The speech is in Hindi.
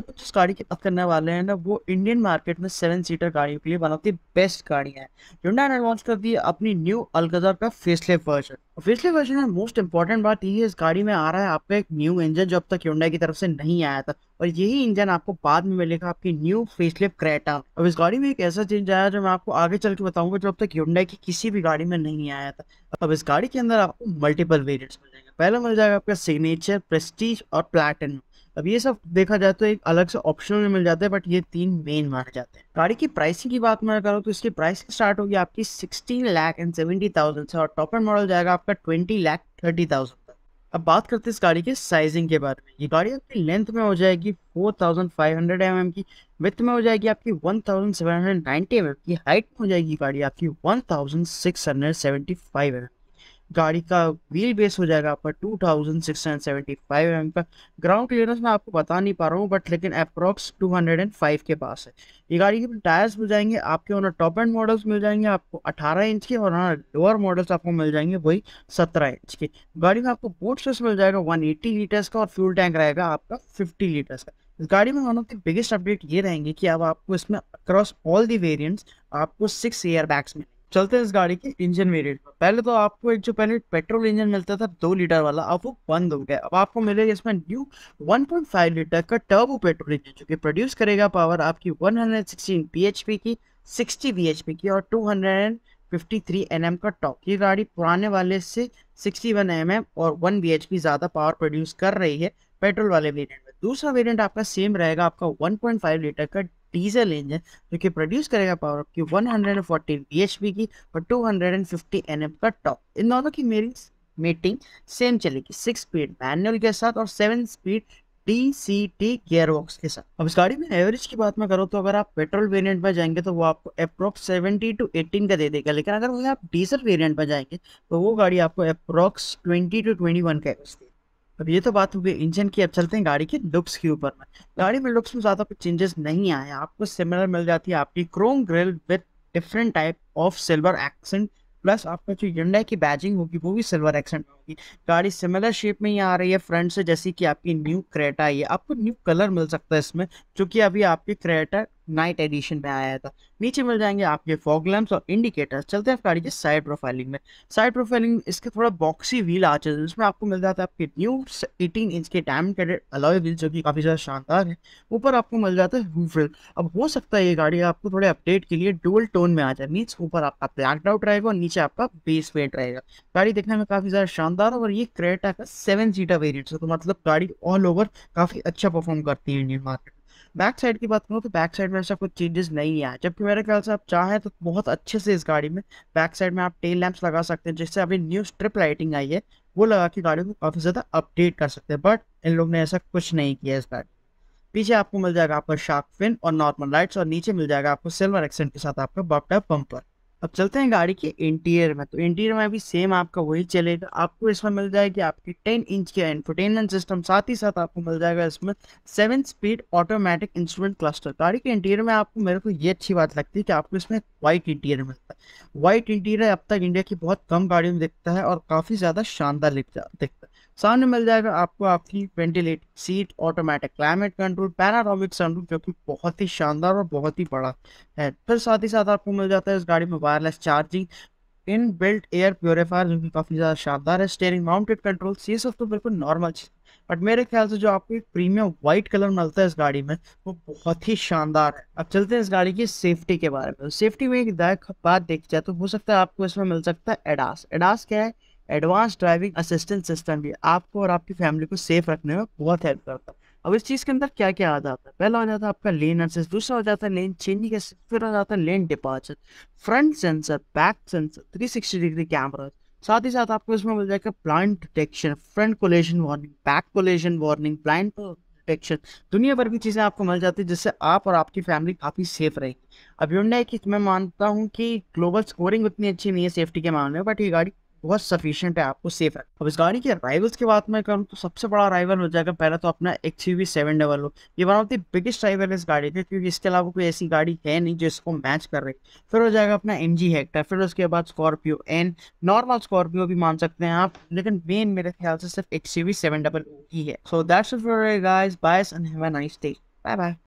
तो जिस गाड़ी की बात करने वाले हैं ना वो इंडियन मार्केट में सेवन सीटर गाड़ियों के लिए वन ऑफ द बेस्ट गाड़ियाँ हैं जुंडा ने लॉन्च कर दी अपनी न्यू अलगजर का फेसलिफ्ट वर्जन फेसलिफ्ट वर्जन में मोस्ट इंपॉर्टेंट बात यही है इस गाड़ी में आ रहा है आपका एक न्यू इंजन जो अब तक युंडा की तरफ से नहीं आया था और यही इंजन आपको बाद में मिलेगा आपकी न्यू फेसलिफ्ट क्रेटा अब इस गाड़ी में एक ऐसा चेंज आया जो मैं आपको आगे चल के बताऊंगा जो अब तक युंडा की किसी भी गाड़ी में नहीं आया था अब इस गाड़ी के अंदर आपको मल्टीपल वेरियंट्स मिल जाएंगे पहला मिल जाएगा आपका सिग्नेचर प्रेस्टीज और प्लैटिन अब ये सब देखा जाए तो एक अलग से ऑप्शनल में मिल जाता है बट ये तीन मेन माने जाते हैं गाड़ी की प्राइसिंग की बात मैं करूँ तो इसकी प्राइसिंग स्टार्ट होगी आपकी sixteen lakh and seventy thousand से और टॉपर मॉडल जाएगा आपका ट्वेंटी लाख थर्टी थाउजेंड अब बात करते हैं इस गाड़ी के साइजिंग के बारे में ये गाड़ी आपकी लेंथ में हो जाएगी four thousand five hundred M M की विथ में हो जाएगी आपकी वन थाउजेंड की हाइट में हो जाएगी गाड़ी आपकी वन थाउजेंड सिक्स हंड्रेड गाड़ी का व्हील बेस हो जाएगा आपका two thousand six hundred seventy five M का ग्राउंड क्लियरेंस मैं आपको बता नहीं पा रहा हूँ बट लेकिन approx two hundred and five के पास है ये गाड़ी के टायर्स मिल जाएंगे आपके वहाँ टॉप एंड मॉडल्स मिल जाएंगे आपको अठारह इंच के और हाँ लोअर मॉडल्स आपको मिल जाएंगे वही सत्रह इंच के गाड़ी में आपको बोट स्पेस मिल जाएगा वन एटी लीटर्स का और फ्यूल टैंक रहेगा आपका फिफ्टी लीटर्स का इस गाड़ी में one of the biggest update ये रहेंगे कि अब आपको इसमें अक्रॉस ऑल दी वेरियंट्स आपको सिक्स एयर बैग्स मिलेंगे चलते हैं इस गाड़ी के इंजन वेरिएंट पर पहले तो आपको एक जो पहले पेट्रोल इंजन मिलता था दो लीटर वाला अब वो बंद हो गया अब आपको मिलेगा इसमें न्यू 1.5 लीटर का टर्बो पेट्रोल इंजन जो कि प्रोड्यूस करेगा पावर आपकी 116 bhp की 60 bhp की और 253 nm का टॉप ये गाड़ी पुराने वाले से 61 mm और 1 bhp ज़्यादा पावर प्रोड्यूस कर रही है पेट्रोल वाले वेरियंट में दूसरा वेरियंट आपका सेम रहेगा आपका 1.5 लीटर का डीजल इंजन जो कि प्रोड्यूस करेगा पावर की 114 bhp की और 250 nm का टॉप इन दोनों की मेरी मीटिंग सेम चलेगी सिक्स स्पीड मैनुअल के साथ और seven speed D C T gearbox के साथ अब इस गाड़ी में एवरेज की बात मैं करूँ तो अगर आप पेट्रोल वेरिएंट पर जाएंगे तो वो आपको अप्रोक्स सेवेंटी टू एटीन का दे देगा लेकिन अगर वही आप डीजल वेरिएंट पर जाएंगे तो वो गाड़ी आपको approx twenty to twenty one का एवरेज अब ये तो बात हो गई इंजन की अब चलते हैं गाड़ी के लुक्स के ऊपर में गाड़ी में लुक्स में ज़्यादा कुछ चेंजेस नहीं आए आपको सिमिलर मिल जाती है आपकी chrome grill with different type of silver accent plus आपका जो यंडा की बैजिंग होगी वो भी सिल्वर एक्सेंट आपकी गाड़ी सिमिलर शेप में ही आ रही है फ्रंट से जैसे कि आपकी न्यू क्रेटा आई है आपको न्यू कलर मिल सकता है इसमें जो कि अभी आपकी क्रेटा नाइट एडिशन में आया था नीचे मिल जाएंगे आपके फॉग लैम्प्स और इंडिकेटर्स चलते हैं गाड़ी के साइड प्रोफाइलिंग में साइड प्रोफाइलिंग इसके थोड़ा बॉक्सी व्हील आ चल जिसमें आपको मिल जाता है आपके न्यू एटीन इंच के डैम कैडेड अलॉय व्हील जो कि काफ़ी ज़्यादा शानदार है ऊपर आपको मिल जाता है रूफ व्हील अब हो सकता है ये गाड़ी आपको थोड़े अपडेट के लिए डुअल टोन में आ जाए मीन्स ऊपर आपका ब्लैक आउट रहेगा और नीचे आपका बेस वेट रहेगा गाड़ी देखने में काफ़ी ज़्यादा शानदार शानदार और ये क्रेटा का सेवन सीटा वेरियंट है तो मतलब गाड़ी ऑल ओवर काफ़ी अच्छा परफॉर्म करती है इंडियन मार्केट बैक साइड की बात करूँ तो बैक साइड में ऐसा कुछ चेंजेस नहीं आया जबकि मेरे ख्याल से आप चाहें तो बहुत अच्छे से इस गाड़ी में बैक साइड में आप टेल लैंप्स लगा सकते हैं जिससे अभी न्यू स्ट्रिप लाइटिंग आई है वो लगा के गाड़ी को काफ़ी ज़्यादा अपडेट कर सकते हैं बट इन लोग ने ऐसा कुछ नहीं किया इस गाड़ी पीछे आपको मिल जाएगा आपका शार्क फिन और नॉर्मल लाइट्स और नीचे मिल जाएगा आपको सिल्वर एक्सेंट के साथ आपका बॉपटा बम्पर अब चलते हैं गाड़ी के इंटीरियर में तो इंटीरियर में भी सेम आपका वही चलेगा आपको इसमें मिल जाएगी आपकी 10 इंच के इंफोटेनमेंट सिस्टम साथ ही साथ आपको मिल जाएगा इसमें seven speed automatic instrument cluster गाड़ी के इंटीरियर में आपको मेरे को ये अच्छी बात लगती है कि आपको इसमें व्हाइट इंटीरियर मिलता है व्हाइट इंटीरियर अब तक इंडिया की बहुत कम गाड़ियों में दिखता है और काफ़ी ज़्यादा शानदार दिखता है सामने मिल जाएगा आपको आपकी ventilate seat automatic climate control panoramic sunroof जो कि बहुत ही शानदार और बहुत ही बड़ा है फिर साथ ही साथ आपको मिल जाता है इस गाड़ी में wireless charging in built air purifier जो कि काफ़ी ज़्यादा शानदार है स्टेयरिंग माउंटेड कंट्रोल ये सब तो बिल्कुल नॉर्मल चीज़ बट मेरे ख्याल से जो आपको एक प्रीमियम वाइट कलर मिलता है इस गाड़ी में वो बहुत ही शानदार है अब चलते हैं इस गाड़ी की सेफ्टी के बारे में सेफ्टी में एक दायक बात देखी जाए तो हो सकता है आपको इसमें मिल सकता है एडास एडास क्या है एडवांस ड्राइविंग असिस्टेंस सिस्टम भी आपको और आपकी फैमिली को सेफ रखने में बहुत हेल्प करता है अब इस चीज़ के अंदर क्या क्या आ जाता है पहला हो जाता है आपका लेन असिस्ट दूसरा हो जाता है लेन चेंजिंग फिर हो जाता है lane departure front sensor back sensor three sixty degree camera साथ ही साथ आपको इसमें मिल जाएगा blind detection front collision warning back collision warning blind detection दुनिया भर की चीज़ें आपको मिल जाती है जिससे आप और आपकी फैमिली काफ़ी सेफ रहेगी अब यूंडा की मैं मानता हूँ कि ग्लोबल स्कोरिंग उतनी अच्छी नहीं है सेफ्टी के मामले में बट ये गाड़ी बहुत सफिशियंट है आपको सेफ है अब इस गाड़ी के राइवल्स की बात मैं करूँ तो सबसे बड़ा राइवल हो जाएगा पहला तो अपना X U V seven double O ये one of the biggest rival है इस गाड़ी के क्योंकि इसके अलावा कोई ऐसी गाड़ी है नहीं जो इसको मैच कर रही फिर हो जाएगा अपना एम जी हेक्टर फिर उसके बाद स्कॉर्पियो एंड नॉर्मल स्कॉर्पियो भी मान सकते हैं आप लेकिन मेन मेरे ख्याल से सिर्फ X U V seven double ही है so that's guys bye and have a nice day bye bye